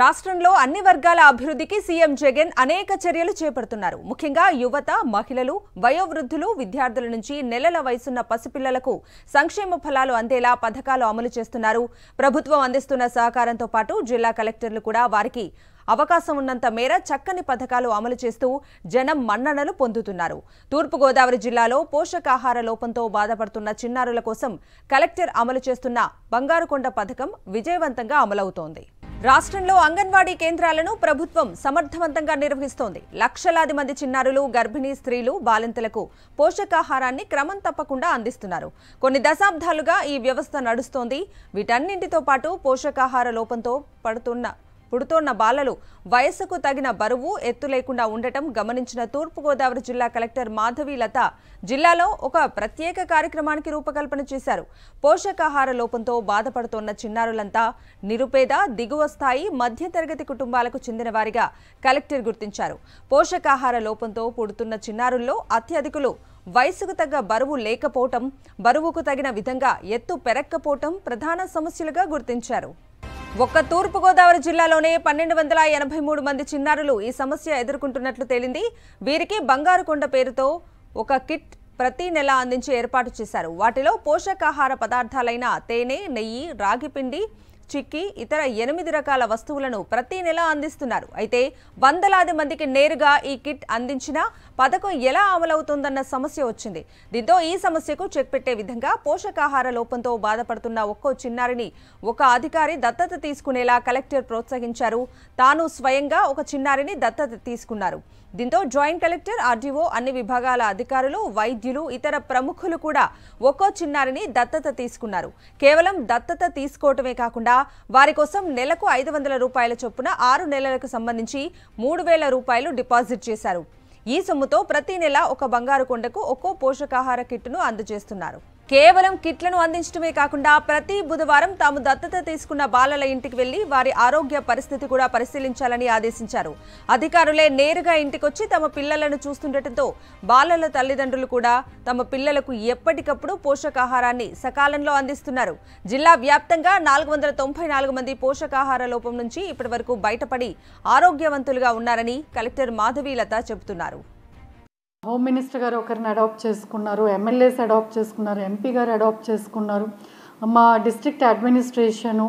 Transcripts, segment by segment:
రాష్ట్రంలో అన్ని వర్గాల అభివృద్ధికి సీఎం జగన్ అనేక చర్యలు చేపడుతున్నారు ముఖ్యంగా యువత మహిళలు వయోవృద్ధులు విద్యార్థుల నుంచి నెలల వయసున్న పసిపిల్లలకు సంక్షేమ ఫలాలు అందేలా పథకాలు అమలు చేస్తున్నారు ప్రభుత్వం అందిస్తున్న సహకారంతో పాటు జిల్లా కలెక్టర్లు కూడా వారికి అవకాశం ఉన్నంత మేర చక్కని పథకాలు అమలు చేస్తూ జనం మన్ననలు పొందుతున్నారు తూర్పుగోదావరి జిల్లాలో పోషకాహార లోపంతో బాధపడుతున్న చిన్నారుల కోసం కలెక్టర్ అమలు చేస్తున్న బంగారుకొండ పథకం విజయవంతంగా అమలవుతోంది రాష్ట్రంలో అంగన్వాడీ కేంద్రాలను ప్రభుత్వం సమర్థవంతంగా నిర్వహిస్తోంది లక్షలాది మంది చిన్నారులు గర్భిణీ స్త్రీలు బాలింతలకు పోషకాహారాన్ని క్రమం తప్పకుండా అందిస్తున్నారు కొన్ని దశాబ్దాలుగా ఈ వ్యవస్థ నడుస్తోంది వీటన్నింటితో పాటు పోషకాహార లోపంతో పడుతున్న పుడుతోన్న బాలలు వయసుకు తగిన బరువు ఎత్తు లేకుండా ఉండటం గమనించిన తూర్పుగోదావరి జిల్లా కలెక్టర్ మాధవి లత జిల్లాలో ఒక ప్రత్యేక కార్యక్రమానికి రూపకల్పన చేశారు పోషకాహార లోపంతో బాధపడుతోన్న చిన్నారులంతా నిరుపేద దిగువ స్థాయి మధ్యతరగతి కుటుంబాలకు చెందిన వారిగా కలెక్టర్ గుర్తించారు పోషకాహార లోపంతో పుడుతున్న చిన్నారుల్లో అత్యధికులు వయసుకు తగ్గ బరువు లేకపోవటం బరువుకు తగిన విధంగా ఎత్తు పెరక్కపోవటం ప్రధాన సమస్యలుగా గుర్తించారు ఒక్క తూర్పుగోదావరి జిల్లాలోనే పన్నెండు వందల ఎనభై మూడు మంది చిన్నారులు ఈ సమస్య ఎదుర్కొంటున్నట్లు తేలింది వీరికి బంగారుకొండ పేరుతో ఒక కిట్ ప్రతి నెల అందించి ఏర్పాటు చేశారు వాటిలో పోషకాహార పదార్థాలైన తేనె నెయ్యి రాగిపిండి చిక్కీ ఇతర ఎనిమిది రకాల వస్తువులను ప్రతి నెల అందిస్తున్నారు అయితే వందలాది మందికి నేరుగా ఈ కిట్ అందించిన పథకం ఎలా అమలవుతుందన్న సమస్య వచ్చింది దీంతో ఈ సమస్యకు చెక్ పెట్టే విధంగా పోషకాహార లోపంతో బాధపడుతున్న ఒక్కో చిన్నారిని ఒక అధికారి దత్తత తీసుకునేలా కలెక్టర్ ప్రోత్సహించారు తాను స్వయంగా ఒక చిన్నారిని దత్తత తీసుకున్నారు దీంతో జాయింట్ కలెక్టర్ ఆర్డీఓ అన్ని విభాగాల అధికారులు వైద్యులు ఇతర ప్రముఖులు కూడా ఒక్కో చిన్నారిని దత్తత తీసుకున్నారు కేవలం దత్తత తీసుకోవటమే కాకుండా వారి కోసం నెలకు ఐదు వందల రూపాయల చొప్పున ఆరు నెలలకు సంబంధించి మూడు వేల రూపాయలు డిపాజిట్ చేశారు ఈ సొమ్ముతో ప్రతి నెల ఒక బంగారు కొండకు ఒక్కో పోషకాహార కిట్టును అందజేస్తున్నారు కేవలం కిట్లను అందించడమే కాకుండా ప్రతి బుధవారం తాము దత్తత తీసుకున్న బాలల ఇంటికి వెళ్లి వారి ఆరోగ్య పరిస్థితి కూడా పరిశీలించాలని ఆదేశించారు అధికారులే నేరుగా ఇంటికొచ్చి తమ పిల్లలను చూస్తుండటంతో బాలల తల్లిదండ్రులు కూడా తమ పిల్లలకు ఎప్పటికప్పుడు పోషకాహారాన్ని సకాలంలో అందిస్తున్నారు జిల్లా వ్యాప్తంగా నాలుగు వందల తొంభై నాలుగు మంది పోషకాహార లోపం నుంచి ఇప్పటి వరకు బయటపడి ఆరోగ్యవంతులుగా ఉన్నారని కలెక్టర్ మాధవీలత చెబుతున్నారు హోమ్ మినిస్టర్ గారు ఒకరిని అడాప్ట్ చేసుకున్నారు ఎమ్మెల్యేస్ అడాప్ట్ చేసుకున్నారు ఎంపీ గారు అడాప్ట్ చేసుకున్నారు మా district administration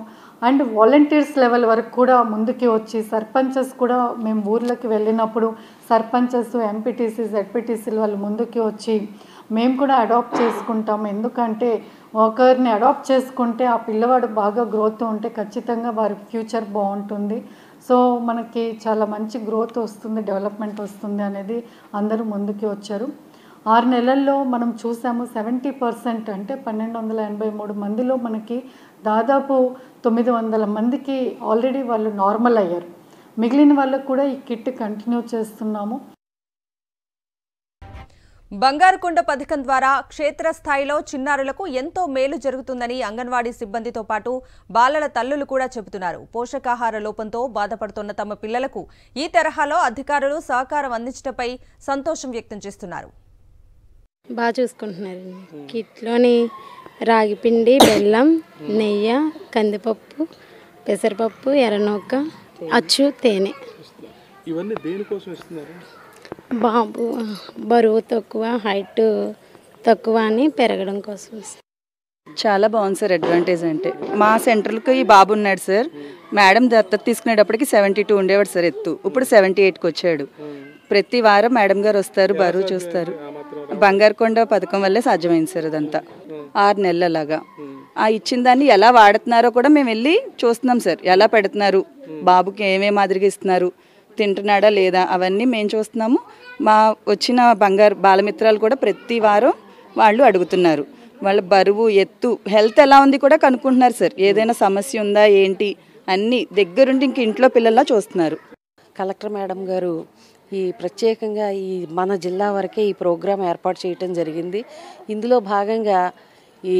and volunteers level వరకు కూడా ముందుకి వచ్చి సర్పంచెస్ కూడా మేము ఊర్లోకి వెళ్ళినప్పుడు సర్పంచెస్ ఎంపీటీసీ జెడ్పీటీసీలు వాళ్ళు ముందుకి వచ్చి మేము కూడా అడాప్ట్ చేసుకుంటాం ఎందుకంటే ఒకరిని అడాప్ట్ చేసుకుంటే ఆ పిల్లవాడు బాగా గ్రోత్ ఉంటే ఖచ్చితంగా వారి ఫ్యూచర్ బాగుంటుంది సో మనకి చాలా మంచి గ్రోత్ వస్తుంది డెవలప్మెంట్ వస్తుంది అనేది అందరూ ముందుకి వచ్చారు ఆరు నెలల్లో మనం చూసాము సెవెంటీ పర్సెంట్ అంటే పన్నెండు వందల ఎనభై మూడు మందిలో మనకి దాదాపు తొమ్మిది వందల మందికి ఆల్రెడీ వాళ్ళు నార్మల్ అయ్యారు మిగిలిన వాళ్ళకు కూడా ఈ కిట్ కంటిన్యూ చేస్తున్నాము బంగారుకొండ పథకం ద్వారా క్షేత్రస్థాయిలో చిన్నారులకు ఎంతో మేలు జరుగుతుందని అంగన్వాడీ సిబ్బందితో పాటు బాలల తల్లులు కూడా చెబుతున్నారు పోషకాహార లోపంతో బాధపడుతున్న తమ పిల్లలకు ఈ తరహాలో అధికారులు సహకారం అందించటపై సంతోషం వ్యక్తం చేస్తున్నారు బాగా చూసుకుంటున్నారు కిట్లోని రాగిపిండి బెల్లం నెయ్యి కందిపప్పు పెసరపప్పు ఎర్రనూక అచ్చు తేనె ఇవన్నీ దేనికోసం ఇస్తున్నారు బాబు బరువు తక్కువ హైట్ తక్కువ అని పెరగడం కోసం చాలా బాగుంది సార్ అడ్వాంటేజ్ అంటే మా సెంటర్కి ఈ బాబు ఉన్నాడు సార్ మేడం దత్తత తీసుకునేటప్పటికి సెవెంటీ టూ ఉండేవాడు సార్ ఎత్తు ఇప్పుడు సెవెంటీ ఎయిట్కి వచ్చాడు ప్రతి వారం మేడం గారు వస్తారు బరువు చూస్తారు బంగారు కొండ పథకం వల్లే సాధ్యమైంది సార్ అదంతా ఆరు నెలలలాగా ఆ ఇచ్చిన దాన్ని ఎలా వాడుతున్నారో కూడా మేము వెళ్ళి చూస్తున్నాం సార్ ఎలా పెడుతున్నారు బాబుకి ఏమేమి మాదిరిగా ఇస్తున్నారు తింటున్నాడా లేదా అవన్నీ మేము చూస్తున్నాము మా వచ్చిన బంగారు బాలమిత్రాలు కూడా ప్రతి వారం వాళ్ళు అడుగుతున్నారు వాళ్ళ బరువు ఎత్తు హెల్త్ ఎలా ఉంది కూడా కనుక్కుంటున్నారు సార్ ఏదైనా సమస్య ఉందా ఏంటి అన్నీ దగ్గరుండి ఇంక ఇంట్లో పిల్లల్లా చూస్తున్నారు కలెక్టర్ మేడం గారు ఈ ప్రత్యేకంగా ఈ మన జిల్లా వరకే ఈ ప్రోగ్రాం ఏర్పాటు చేయటం జరిగింది ఇందులో భాగంగా ఈ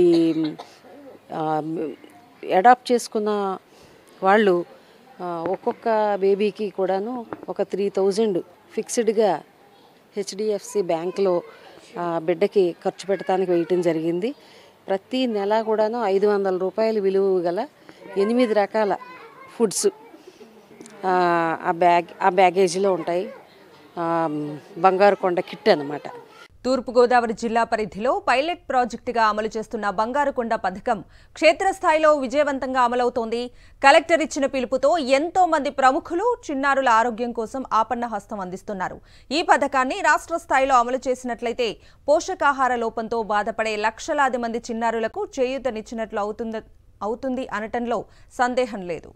అడాప్ట్ చేసుకున్న వాళ్ళు ఒక్కొక్క బేబీకి కూడాను ఒక త్రీ థౌజండ్ ఫిక్స్డ్గా హెచ్డిఎఫ్సి బ్యాంక్లో బిడ్డకి ఖర్చు పెట్టడానికి వేయటం జరిగింది ప్రతి నెల కూడాను ఐదు వందల రూపాయలు విలువ గల ఎనిమిది రకాల ఫుడ్స్ ఆ బ్యాగ్ ఆ బ్యాగేజీలో ఉంటాయి బంగారు కొండ కిట్ అనమాట తూర్పుగోదావరి జిల్లా పరిధిలో పైలట్ ప్రాజెక్టుగా అమలు చేస్తున్న బంగారుకొండ పథకం క్షేత్రస్థాయిలో విజయవంతంగా అమలవుతోంది కలెక్టర్ ఇచ్చిన పిలుపుతో ఎంతో మంది ప్రముఖులు చిన్నారుల ఆరోగ్యం కోసం ఆపన్న హస్తం అందిస్తున్నారు ఈ పథకాన్ని రాష్ట్ర స్థాయిలో అమలు చేసినట్లయితే పోషకాహార లోపంతో బాధపడే లక్షలాది మంది చిన్నారులకు చేయూతనిచ్చినట్లు అవుతుంది అనటంలో సందేహం లేదు